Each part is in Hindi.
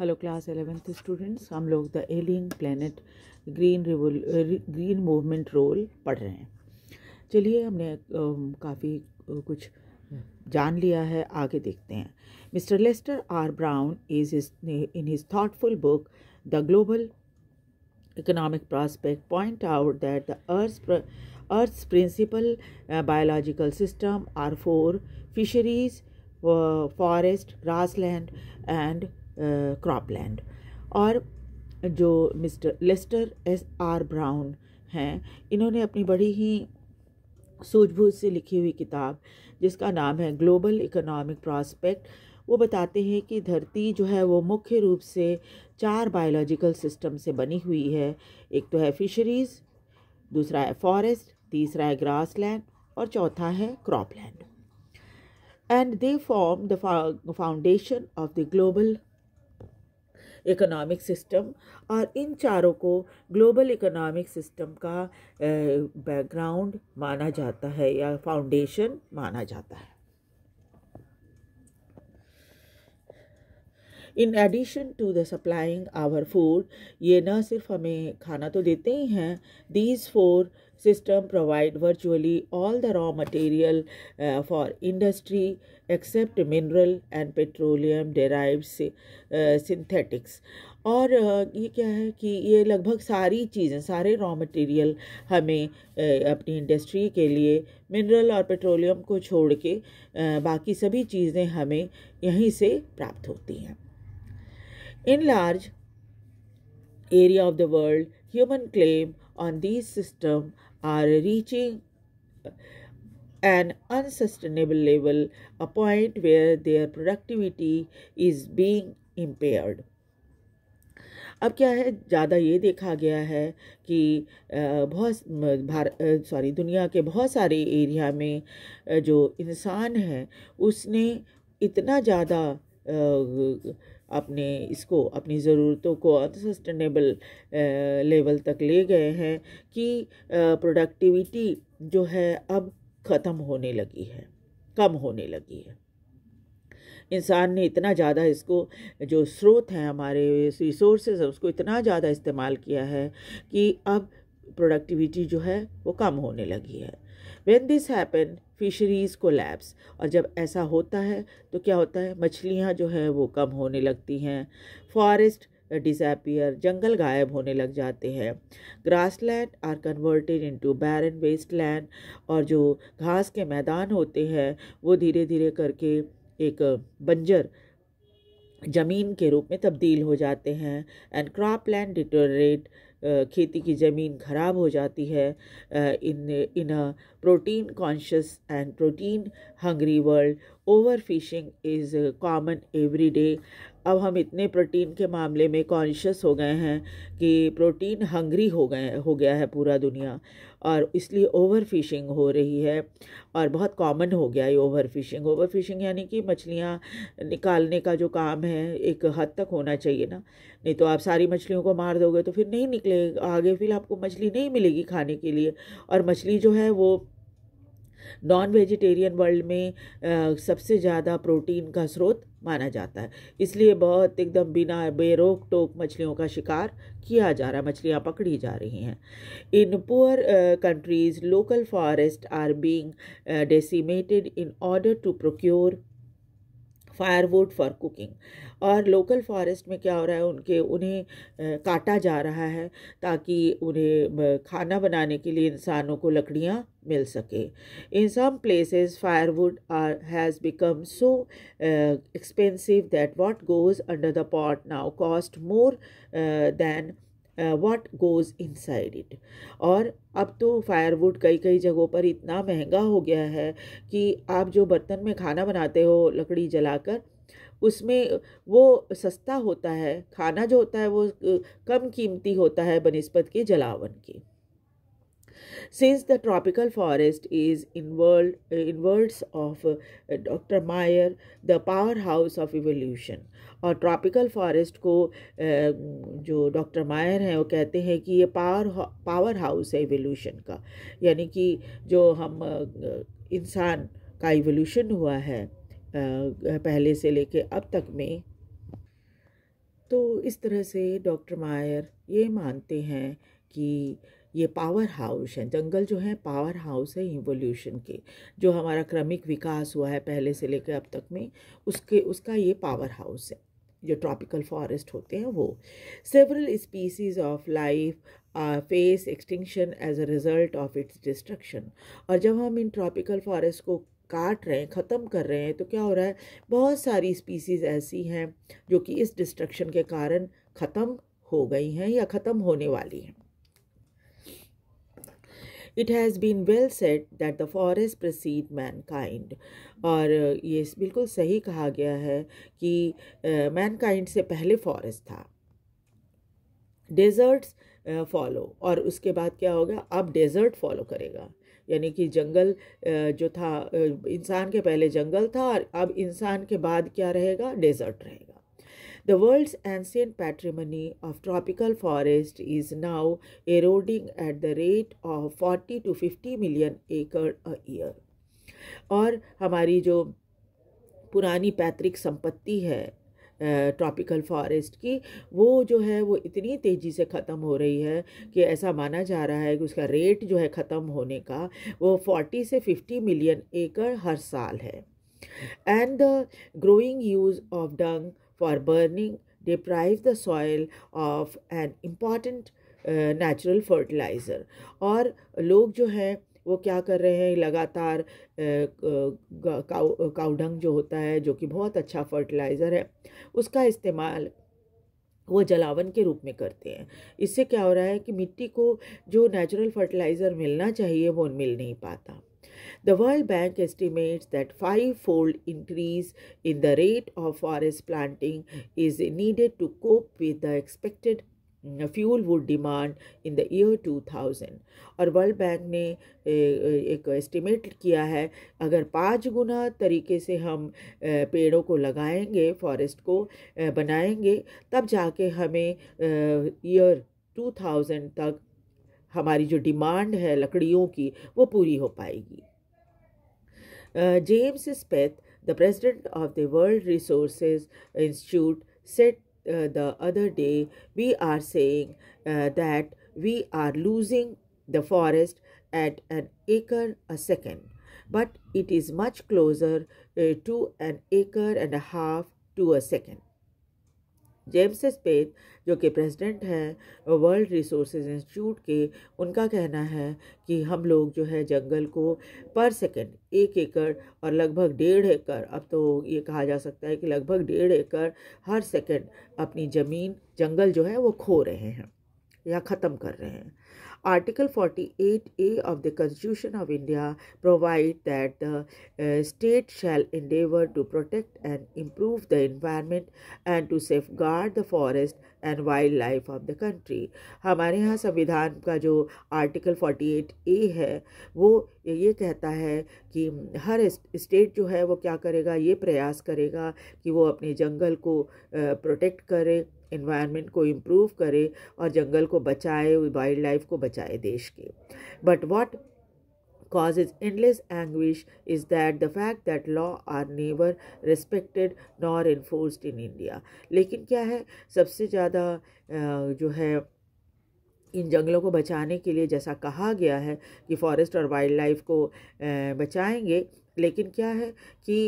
हेलो क्लास एलेवेंथ स्टूडेंट्स हम लोग द एलियन प्लैनेट ग्रीन रिवोल ग्रीन मूवमेंट रोल पढ़ रहे हैं चलिए हमने um, काफ़ी uh, कुछ जान लिया है आगे देखते हैं mister Lester R Brown is in his thoughtful book the global economic prospect point out that the earth earth principal uh, biological system are four fisheries forest grass and cropland और जो mister Lester S R Brown हैं इन्होंने अपनी बड़ी ही सूझबूझ से लिखी हुई किताब जिसका नाम है ग्लोबल इकोनॉमिक प्रॉस्पेक्ट वो बताते हैं कि धरती जो है वो मुख्य रूप से चार बायोलॉजिकल सिस्टम से बनी हुई है एक तो है फिशरीज़ दूसरा है फॉरेस्ट तीसरा है ग्रासलैंड और चौथा है cropland and they form the foundation of the global economic system और इन चारों को ग्लोबल इकोनॉमिक सिस्टम का बैकग्राउंड माना जाता है या फाउंडेशन माना जाता है in addition to the supplying our food ये ना सिर्फ हमें खाना तो देते ही हैं these four system provide virtually all the raw material uh, for industry except mineral and petroleum derived uh, synthetics और uh, ये क्या है कि ये लगभग सारी चीज़ें सारे रॉ मटेरियल हमें uh, अपनी इंडस्ट्री के लिए मिनरल और पेट्रोलियम को छोड़ के uh, बाकी सभी चीज़ें हमें यहीं से प्राप्त होती हैं in large area of the world human claim on this system are reaching an unsustainable level, a point where their productivity is being impaired. अब क्या है ज़्यादा ये देखा गया है कि बहुत भारत सॉरी दुनिया के बहुत सारे एरिया में जो इंसान है उसने इतना ज़्यादा अपने इसको अपनी ज़रूरतों को अनसस्टेनेबल लेवल तक ले गए हैं कि प्रोडक्टिविटी जो है अब ख़त्म होने लगी है कम होने लगी है इंसान ने इतना ज़्यादा इसको जो स्रोत हैं हमारे रिसोर्सेज उसको इतना ज़्यादा इस्तेमाल किया है कि अब प्रोडक्टिविटी जो है वो कम होने लगी है when this happen fisheries collapse और जब ऐसा होता है तो क्या होता है मछलियाँ जो है वो कम होने लगती हैं फॉरेस्ट डिसपियर जंगल गायब होने लग जाते हैं grass land are converted into barren land और जो घास के मैदान होते हैं वो धीरे धीरे करके एक बंजर ज़मीन के रूप में तब्दील हो जाते हैं एंड क्रॉप लैंड डिटोरेट खेती की ज़मीन खराब हो जाती है in in protein conscious and protein hungry world over fishing is common every day अब हम इतने प्रोटीन के मामले में कॉन्शियस हो गए हैं कि प्रोटीन हंग्री हो गए हो गया है पूरा दुनिया और इसलिए ओवर फिशिंग हो रही है और बहुत कॉमन हो गया है ओवर फिशिंग ओवर फिशिंग यानी कि मछलियाँ निकालने का जो काम है एक हद तक होना चाहिए ना नहीं तो आप सारी मछलियों को मार दोगे तो फिर नहीं निकले आगे फिर आपको मछली नहीं मिलेगी खाने के लिए और मछली जो है वो नॉन वेजिटेरियन वर्ल्ड में आ, सबसे ज़्यादा प्रोटीन का स्रोत माना जाता है इसलिए बहुत एकदम बिना बेरोक टोक मछलियों का शिकार किया जा रहा है मछलियाँ पकड़ी जा रही हैं in poor countries local forest are being decimated in order to procure firewood for cooking और लोकल फॉरेस्ट में क्या हो रहा है उनके उन्हें काटा जा रहा है ताकि उन्हें खाना बनाने के लिए इंसानों को लकड़ियाँ मिल सके in some places firewood are has become so expensive that what goes under the pot now cost more than what goes inside it और अब तो फायरवुड कई कई जगहों पर इतना महंगा हो गया है कि आप जो बर्तन में खाना बनाते हो लकड़ी जलाकर उसमें वो सस्ता होता है खाना जो होता है वो uh, कम कीमती होता है बनस्पत के जलावन के Since the tropical forest is world uh, words of uh, Dr. Meyer, the powerhouse of evolution. और ट्रॉपिकल फॉरेस्ट को um, जो डॉक्टर मायर हैं वो कहते हैं कि ये पावर पावर हाउस है एवोल्यूशन का यानी कि जो हम uh, इंसान का एवोल्यूशन हुआ है uh, पहले से लेके अब तक में तो इस तरह से डॉक्टर मायर ये मानते हैं कि ये पावर हाउस हैं जंगल जो हैं पावर हाउस है इवोल्यूशन के जो हमारा क्रमिक विकास हुआ है पहले से लेकर अब तक में उसके उसका ये पावर हाउस है जो ट्रॉपिकल फॉरेस्ट होते हैं वो several species of life face extinction as a result of its destruction और जब हम इन ट्रॉपिकल फॉरेस्ट को काट रहे हैं ख़त्म कर रहे हैं तो क्या हो रहा है बहुत सारी स्पीसीज़ ऐसी हैं जो कि इस डिस्ट्रक्शन के कारण ख़त्म हो गई हैं या ख़त्म होने वाली हैं it has been well said that the forest preceded mankind और uh, ये बिल्कुल सही कहा गया है कि मैनकाइंड uh, से पहले फॉरेस्ट था डेजर्ट्स फॉलो uh, और उसके बाद क्या होगा अब डेजर्ट फॉलो करेगा यानी कि जंगल uh, जो था uh, इंसान के पहले जंगल था और अब इंसान के बाद क्या रहेगा डेजर्ट रहेगा The world's ancient patrimony of tropical forest is now eroding at the rate of 40 to 50 million एकड़ a year. और हमारी जो पुरानी पैतृक संपत्ति है ट्रॉपिकल फॉरेस्ट की वो जो है वो इतनी तेज़ी से ख़त्म हो रही है कि ऐसा माना जा रहा है कि उसका रेट जो है ख़त्म होने का वो फोर्टी से फिफ्टी मिलियन एकड़ हर साल है and the growing use of dung For burning deprive the soil of an important natural uh, fertiliser और लोग जो हैं वो क्या कर रहे हैं लगातार uh, uh, काउडंग जो होता है जो कि बहुत अच्छा फर्टिलाइज़र है उसका इस्तेमाल वो जलावन के रूप में करते हैं इससे क्या हो रहा है कि मिट्टी को जो नेचुरल फर्टिलाइज़र मिलना चाहिए वो मिल नहीं पाता The World Bank estimates that five-fold increase in the rate of forest planting is needed to cope with the expected fuel wood demand in the year two thousand और वर्ल्ड बैंक ने एक एस्टिमेट किया है अगर पाँच गुना तरीके से हम पेड़ों को लगाएंगे फॉरेस्ट को बनाएंगे तब जाके हमें ईयर टू थाउजेंड तक हमारी जो डिमांड है लकड़ियों की वो पूरी हो पाएगी Uh, James Speth, the president of the World Resources Institute, said uh, the other day, We are saying uh, that we are losing the forest at an acre a second, but it is much closer uh, to an acre and a half to a second. James Speth जो कि प्रेसिडेंट हैं वर्ल्ड रिसोर्स इंस्टीट्यूट के उनका कहना है कि हम लोग जो है जंगल को पर सेकंड एक एकड़ और लगभग डेढ़ एकड़ अब तो ये कहा जा सकता है कि लगभग डेढ़ एकड़ हर सेकंड अपनी ज़मीन जंगल जो है वो खो रहे हैं या ख़त्म कर रहे हैं Article 48A of the Constitution of India provides that the uh, state shall endeavor to protect and improve the environment and to safeguard the forest and wild life of the country हमारे यहाँ संविधान का जो आर्टिकल एट ए है वो ये कहता है कि हर स्टेट जो है वो क्या करेगा ये प्रयास करेगा कि वो अपने जंगल को प्रोटेक्ट करे इन्वायरमेंट को इम्प्रूव करे और जंगल को बचाए वाइल्ड लाइफ को बचाए देश के but what causes endless anguish is that the fact that law are never respected nor enforced in India. लेकिन क्या है सबसे ज़्यादा जो है इन जंगलों को बचाने के लिए जैसा कहा गया है कि फॉरेस्ट और वाइल्ड लाइफ को बचाएंगे लेकिन क्या है कि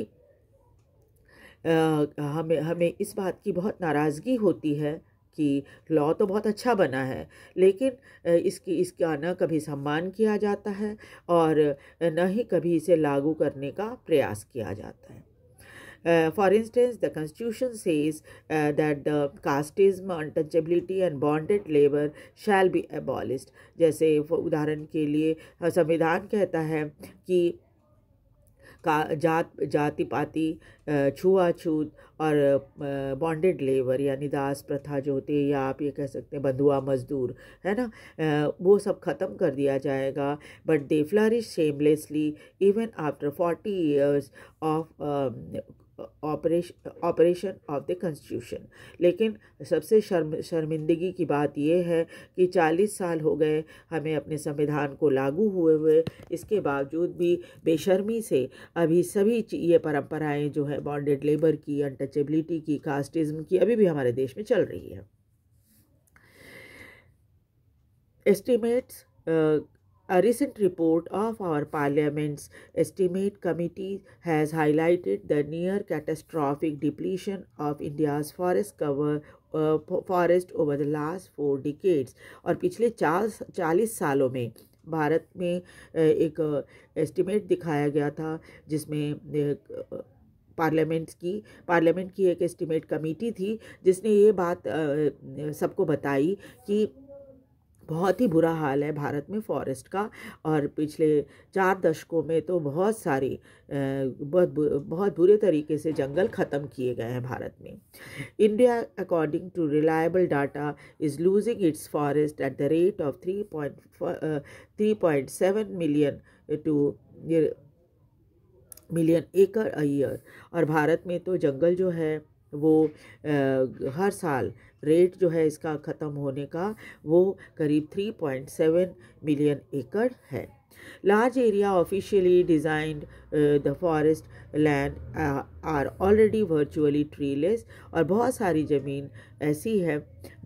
हमें हमें इस बात की बहुत नाराज़गी होती है कि लॉ तो बहुत अच्छा बना है लेकिन इसकी इसका न कभी सम्मान किया जाता है और न ही कभी इसे लागू करने का प्रयास किया जाता है Uh, for instance, the Constitution says uh, that the casteism, untouchability and bonded labor shall be abolished. जैसे उदाहरण के लिए संविधान कहता है कि का जात जाति पाति छुआछूत और बॉन्डेड लेबर यानी दास प्रथा जो होती है या आप ये कह सकते हैं बंधुआ मजदूर है ना वो सब ख़त्म कर दिया जाएगा but they flourish shamelessly even after forty years of operation operation of the constitution लेकिन सबसे शर्म शर्मिंदगी की बात यह है कि 40 साल हो गए हमें अपने संविधान को लागू हुए हुए इसके बावजूद भी बेशर्मी से अभी सभी ये परंपराएं जो है बॉन्डेड लेबर की अनटचेबिलिटी की कास्टिज्म की अभी भी हमारे देश में चल रही है estimates A recent report of our Parliament's Estimate Committee has highlighted the near catastrophic depletion of India's forest cover uh, forest over the last four decades और पिछले चालीस चालीस सालों में भारत में एक एस्टिमेट दिखाया गया था जिसमें पार्लियामेंट की पार्लियामेंट की एक एस्टिमेट कमेटी थी जिसने ये बात सबको बताई कि बहुत ही बुरा हाल है भारत में फॉरेस्ट का और पिछले चार दशकों में तो बहुत सारी बहुत बहुत बुरे तरीके से जंगल ख़त्म किए गए हैं भारत में India according to reliable data is losing its forest at the rate of three point three point seven million to million एकड़ अ ईयर और भारत में तो जंगल जो है वो आ, हर साल रेट जो है इसका ख़त्म होने का वो करीब 3.7 मिलियन एकड़ है large area officially designed the forest land are already virtually treeless और बहुत सारी ज़मीन ऐसी है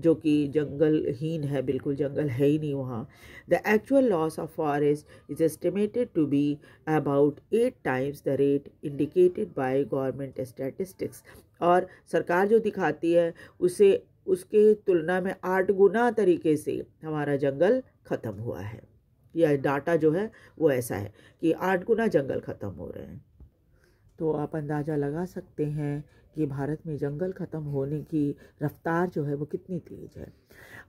जो कि जंगलहीन है बिल्कुल जंगल है ही नहीं वहाँ the actual loss of forest is estimated to be about eight times the rate indicated by government statistics और सरकार जो दिखाती है उसे उसके तुलना में आठ गुना तरीके से हमारा जंगल ख़त्म हुआ है यह डाटा जो है वो ऐसा है कि आठ गुना जंगल ख़त्म हो रहे हैं तो आप अंदाज़ा लगा सकते हैं कि भारत में जंगल ख़त्म होने की रफ्तार जो है वो कितनी तेज़ है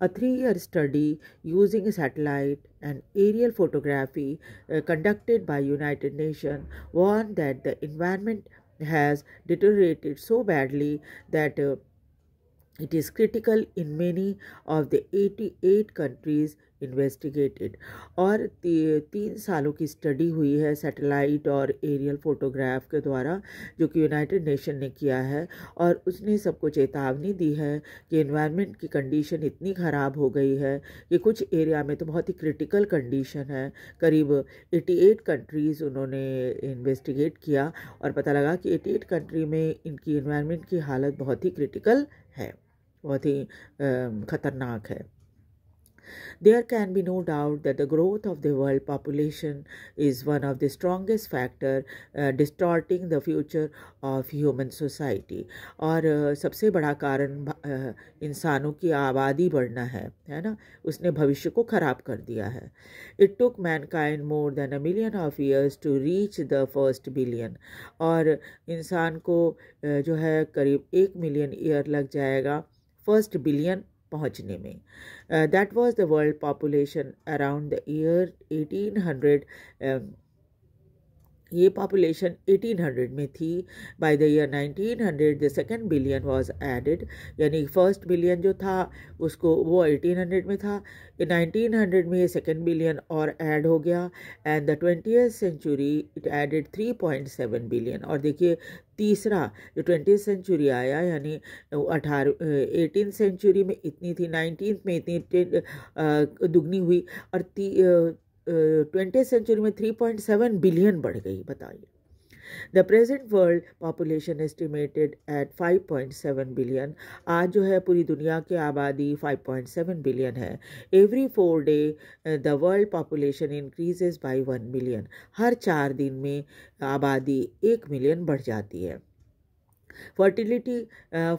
a three year study using satellite and aerial photography conducted by United Nation warn that the environment has deteriorated so badly that It is critical in many of the 88 countries investigated और तीन सालों की स्टडी हुई है सैटेलाइट और एरियल फोटोग्राफ के द्वारा जो कि यूनाइटेड नेशन ने किया है और उसने सबको चेतावनी दी है कि इन्वायरमेंट की कंडीशन इतनी ख़राब हो गई है कि कुछ एरिया में तो बहुत ही क्रिटिकल कंडीशन है करीब 88 कंट्रीज़ उन्होंने इन्वेस्टिगेट किया और पता लगा कि 88 कंट्री में इनकी इन्वायरमेंट की हालत बहुत ही क्रिटिकल है बहुत ही ख़तरनाक है there can be no doubt that the growth of the world population is one of the strongest factor distorting the future of human society और सबसे बड़ा कारण इंसानों की आबादी बढ़ना है है ना उसने भविष्य को ख़राब कर दिया है it took mankind more than a million of years to reach the first billion और इंसान को जो है करीब एक मिलियन ईयर लग जाएगा first billion पहुंचने में that was the world population around the year 1800 uh, ये पॉपुलेशन 1800 में थी by the year 1900 the second billion was added यानी फर्स्ट बिलियन जो था उसको वो 1800 में था 1900 में ये सेकेंड बिलियन और ऐड हो गया and the twenty century it added 3.7 billion और देखिए तीसरा जो ट्वेंटी सेंचुरी आया यानी अठारह एटीन सेंचुरी में इतनी थी नाइनटीन में इतनी दुगनी हुई और ती, ट्वेंटी सेंचुरी में 3.7 बिलियन बढ़ गई बताइए the present world population estimated at 5.7 billion आज जो है पूरी दुनिया की आबादी 5.7 बिलियन है every four day the world population increases by one million हर चार दिन में आबादी एक मिलियन बढ़ जाती है fertility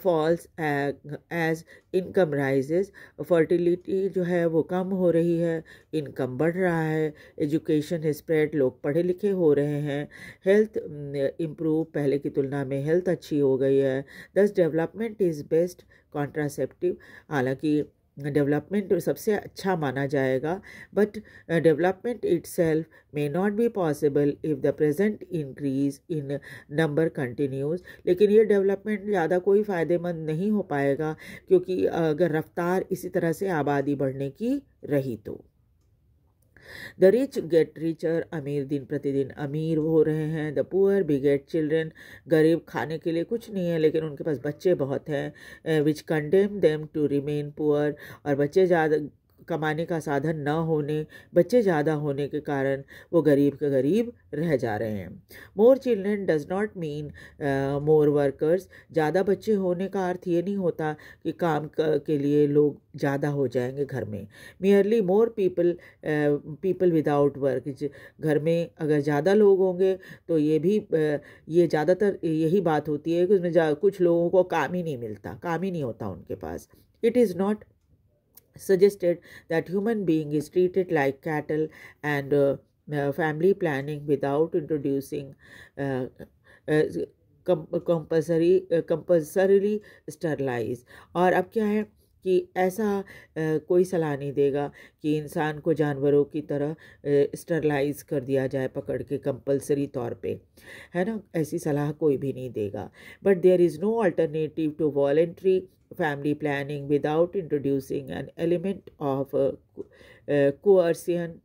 falls as income rises fertility जो है वो कम हो रही है इनकम बढ़ रहा है एजुकेशन स्प्रेड लोग पढ़े लिखे हो रहे हैं हेल्थ इम्प्रूव mm, पहले की तुलना में हेल्थ अच्छी हो गई है दस डेवलपमेंट इज़ बेस्ट कॉन्ट्रासेप्टिव हालांकि डेवलपमेंट सबसे अच्छा माना जाएगा बट development self may not be possible if the present increase in number continues लेकिन ये डेवलपमेंट ज़्यादा कोई फ़ायदेमंद नहीं हो पाएगा क्योंकि अगर रफ्तार इसी तरह से आबादी बढ़ने की रही तो द रिच गेट रिचर अमीर दिन प्रतिदिन अमीर हो रहे हैं the poor beget children गरीब खाने के लिए कुछ नहीं है लेकिन उनके पास बच्चे बहुत हैं which condemn them to remain poor और बच्चे ज़्यादा कमाने का साधन न होने बच्चे ज़्यादा होने के कारण वो गरीब के गरीब रह जा रहे हैं more children does not mean more workers ज़्यादा बच्चे होने का अर्थ ये नहीं होता कि काम के लिए लोग ज़्यादा हो जाएंगे घर में merely more people people without work घर में अगर ज़्यादा लोग होंगे तो ये भी uh, ये ज़्यादातर यही बात होती है कि उसमें कुछ लोगों को काम ही नहीं मिलता काम ही नहीं होता उनके पास it is not suggested that human being is treated like cattle and uh, uh, family planning without introducing uh, uh com- compulsory uh, compulsorily sterilize Or, अब कि ऐसा कोई सलाह नहीं देगा कि इंसान को जानवरों की तरह स्टरलाइज कर दिया जाए पकड़ के कंपलसरी तौर पे है ना ऐसी सलाह कोई भी नहीं देगा but there is no alternative to voluntary family planning without introducing an element of coercion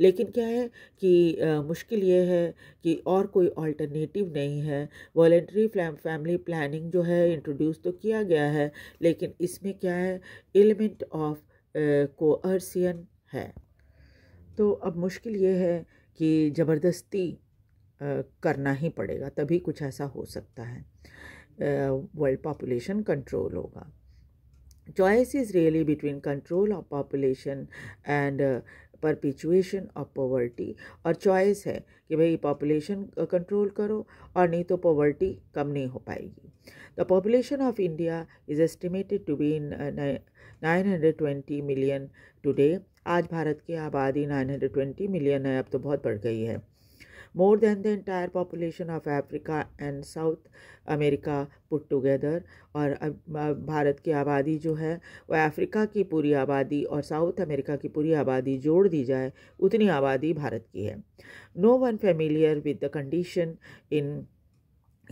लेकिन क्या है कि आ, मुश्किल ये है कि और कोई ऑल्टरनेटिव नहीं है वॉल्ट्री फैमिली प्लानिंग जो है इंट्रोड्यूस तो किया गया है लेकिन इसमें क्या है एलिमेंट ऑफ कोअर्सियन है तो अब मुश्किल ये है कि ज़बरदस्ती करना ही पड़ेगा तभी कुछ ऐसा हो सकता है वर्ल्ड पॉपुलेशन कंट्रोल होगा choice is really between control of population and perpetuation of poverty और चॉइस है कि भाई पॉपुलेशन कंट्रोल करो और नहीं तो पॉवर्टी कम नहीं हो पाएगी the population of India is estimated to be nine hundred twenty million today आज भारत की आबादी नाइन हंड्रेड ट्वेंटी मिलियन है अब तो बहुत बढ़ गई है more than the entire population of Africa and South America put together और भारत की आबादी जो है वह अफ्रीका की पूरी आबादी और साउथ अमेरिका की पूरी आबादी जोड़ दी जाए उतनी आबादी भारत की है no one familiar with the condition in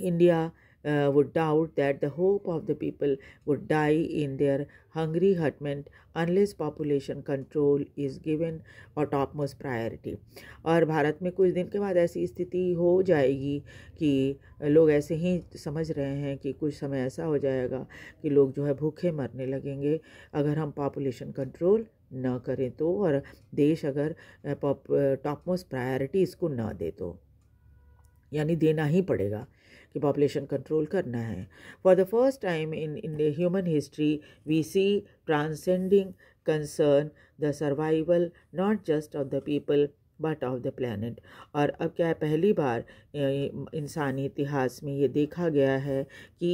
India uh, would doubt that the hope of the people would die in their hungry hutment unless population control is given और टॉपमोस्ट प्रायोरिटी और भारत में कुछ दिन के बाद ऐसी स्थिति हो जाएगी कि लोग ऐसे ही समझ रहे हैं कि कुछ समय ऐसा हो जाएगा कि लोग जो है भूखे मरने लगेंगे अगर हम पॉपुलेशन कंट्रोल न करें तो और देश अगर टॉप मोस्ट प्रायोरिटी इसको ना दे तो यानी देना ही पड़ेगा कि पॉपुलेशन कंट्रोल करना है for the first time in in the human history we see transcending concern the survival not just of the people but of the planet और अब क्या है पहली बार इंसानी इतिहास में ये देखा गया है कि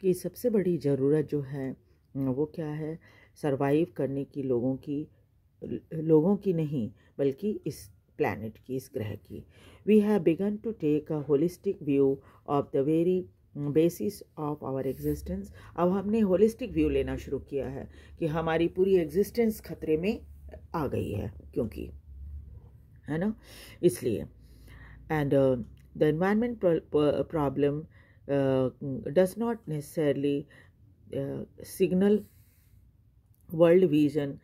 कि सबसे बड़ी ज़रूरत जो है वो क्या है सर्वाइव करने की लोगों की लोगों की नहीं बल्कि इस planet की इस ग्रह की we have begun to take a holistic view of the very basis of our existence अब हमने होलिस्टिक व्यू लेना शुरू किया है कि हमारी पूरी एग्जिस्टेंस खतरे में आ गई है क्योंकि है ना इसलिए and the environment problem does not necessarily signal world vision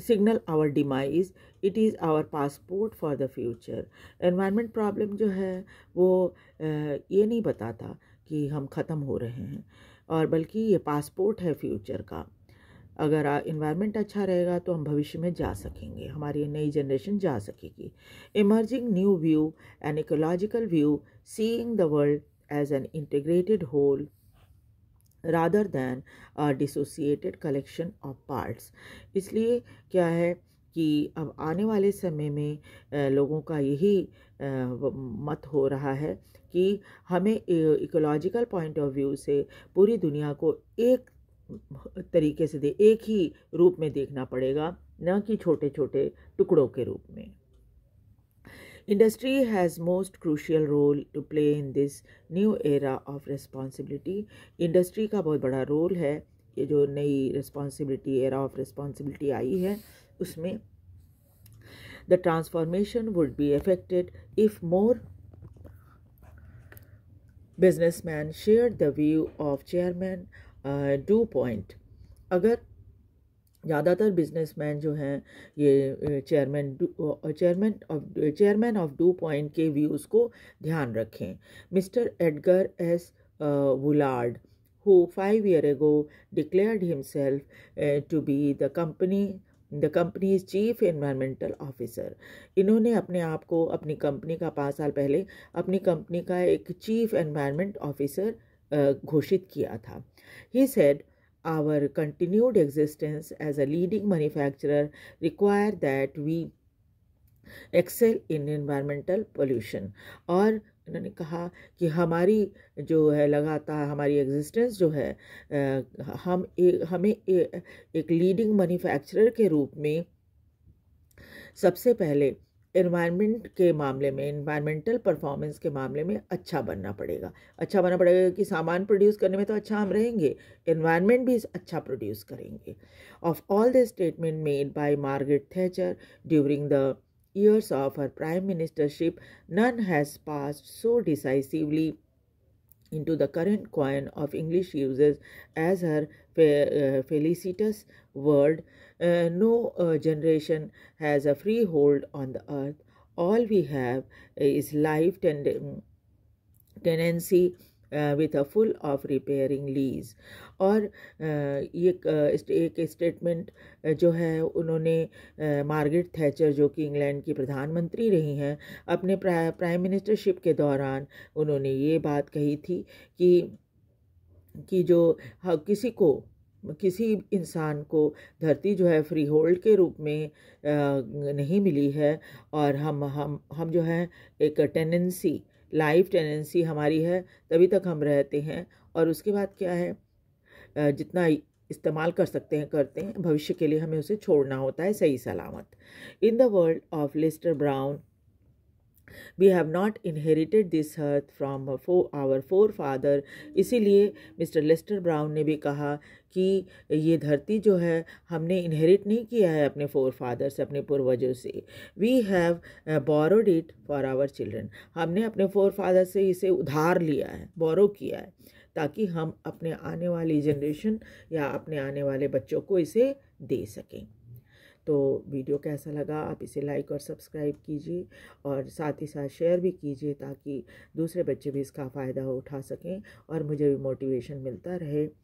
signal our demise it is our passport for the future environment problem जो है वो ये नहीं बताता कि हम ख़त्म हो रहे हैं और बल्कि ये पासपोर्ट है फ्यूचर का अगर इन्वायरमेंट अच्छा रहेगा तो हम भविष्य में जा सकेंगे हमारी नई जनरेशन जा सकेगी emerging new view and ecological view seeing the world as an integrated whole rather than dissociated collection of parts इसलिए क्या है कि अब आने वाले समय में लोगों का यही मत हो रहा है कि हमें इकोलॉजिकल पॉइंट ऑफ व्यू से पूरी दुनिया को एक तरीके से दे एक ही रूप में देखना पड़ेगा न कि छोटे छोटे टुकड़ों के रूप में Industry has most crucial role to play in this new era of responsibility. Industry ka bahut bada role hai ye jo nayi responsibility era of responsibility aayi hai usme the transformation would be affected if more businessmen shared the view of chairman uh, do point agar ज़्यादातर बिजनेसमैन जो हैं ये chairman chairman of chairman of DuPont के व्यूज़ को ध्यान रखें mister Edgar S Woolard who five year ago declared himself to be the company the company is chief environmental officer इन्होंने अपने आप को अपनी कंपनी का पाँच साल पहले अपनी कंपनी का एक चीफ एन्वायरमेंट ऑफिसर घोषित किया था he said Our continued existence as a leading manufacturer require that we excel in environmental pollution or उन्होंने कहा कि हमारी जो है लगातार हमारी एग्जिस्टेंस जो है हम ए, हमें ए, एक लीडिंग मैन्युफैक्चरर के रूप में सबसे पहले इन्वायरमेंट के मामले में इन्वायरमेंटल परफॉर्मेंस के मामले में अच्छा बनना पड़ेगा अच्छा बनना पड़ेगा कि सामान प्रोड्यूस करने में तो अच्छा हम रहेंगे इन्वायरमेंट भी अच्छा प्रोड्यूस करेंगे of all the statement made by Margaret Thatcher during the of her prime ministership none has pass so decisively into the current coin of English usage as her felicitous word Uh, no uh, generation has a free hold on the earth. All we have is life ten- tenancy uh, with a full of repairing lease और ये एक स्टेटमेंट जो है उन्होंने मार्गरेट थैचर जो कि इंग्लैंड की प्रधानमंत्री रही हैं अपने प्रा, प्राइम मिनिस्टरशिप के दौरान उन्होंने ये बात कही थी कि कि जो किसी को किसी इंसान को धरती जो है फ्री होल्ड के रूप में नहीं मिली है और हम हम हम जो है एक टेंडेंसी लाइफ टेंडेंसी हमारी है तभी तक हम रहते हैं और उसके बाद क्या है जितना इस्तेमाल कर सकते हैं करते हैं भविष्य के लिए हमें उसे छोड़ना होता है सही सलामत in the world of Lester Brown we have not inherited this earth from our forefather इसीलिए मिस्टर लेस्टर ब्राउन ने भी कहा कि ये धरती जो है हमने इनहेरिट नहीं किया है अपने फोर फादर से अपने पूर्वजों से we have borrowed it for our children हमने अपने फोर फादर से इसे उधार लिया है बोरो किया है ताकि हम अपने आने वाली जनरेशन या अपने आने वाले बच्चों को इसे दे सकें तो वीडियो कैसा लगा आप इसे लाइक और सब्सक्राइब कीजिए और साथ ही साथ शेयर भी कीजिए ताकि दूसरे बच्चे भी इसका फ़ायदा उठा सकें और मुझे भी मोटिवेशन मिलता रहे